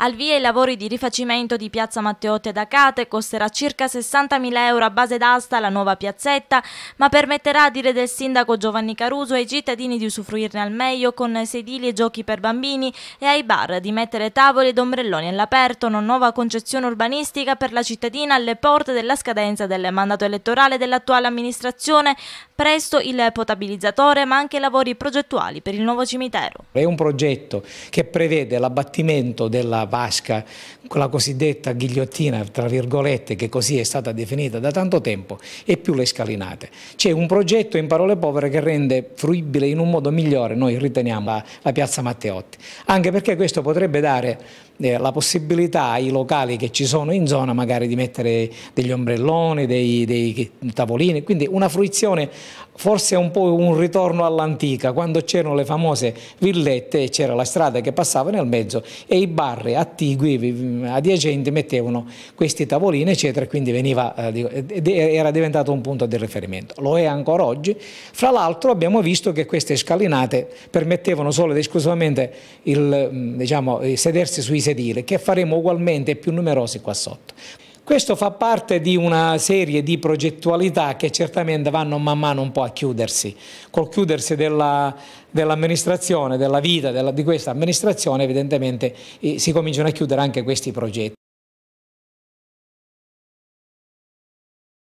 Al via i lavori di rifacimento di piazza Matteotte da Cate costerà circa 60.000 euro a base d'asta la nuova piazzetta, ma permetterà, a dire del sindaco Giovanni Caruso, ai cittadini di usufruirne al meglio con sedili e giochi per bambini e ai bar di mettere tavoli ed ombrelloni all'aperto, una nuova concezione urbanistica per la cittadina alle porte della scadenza del mandato elettorale dell'attuale amministrazione, presto il potabilizzatore ma anche lavori progettuali per il nuovo cimitero. È un progetto che prevede l'abbattimento della Pasca, quella cosiddetta ghigliottina, tra virgolette, che così è stata definita da tanto tempo, e più le scalinate. C'è un progetto in parole povere che rende fruibile in un modo migliore, noi riteniamo, la, la piazza Matteotti, anche perché questo potrebbe dare eh, la possibilità ai locali che ci sono in zona magari di mettere degli ombrelloni, dei, dei tavolini, quindi una fruizione forse un po' un ritorno all'antica, quando c'erano le famose villette, e c'era la strada che passava nel mezzo e i bar attigui, adiacenti, mettevano questi tavolini, eccetera, e quindi veniva, eh, era diventato un punto di riferimento. Lo è ancora oggi. Fra l'altro abbiamo visto che queste scalinate permettevano solo ed esclusivamente il, mm, diciamo, sedersi sui sedili sedili, che faremo ugualmente più numerosi qua sotto. Questo fa parte di una serie di progettualità che certamente vanno man mano un po' a chiudersi. Col chiudersi dell'amministrazione, dell della vita della, di questa amministrazione, evidentemente eh, si cominciano a chiudere anche questi progetti.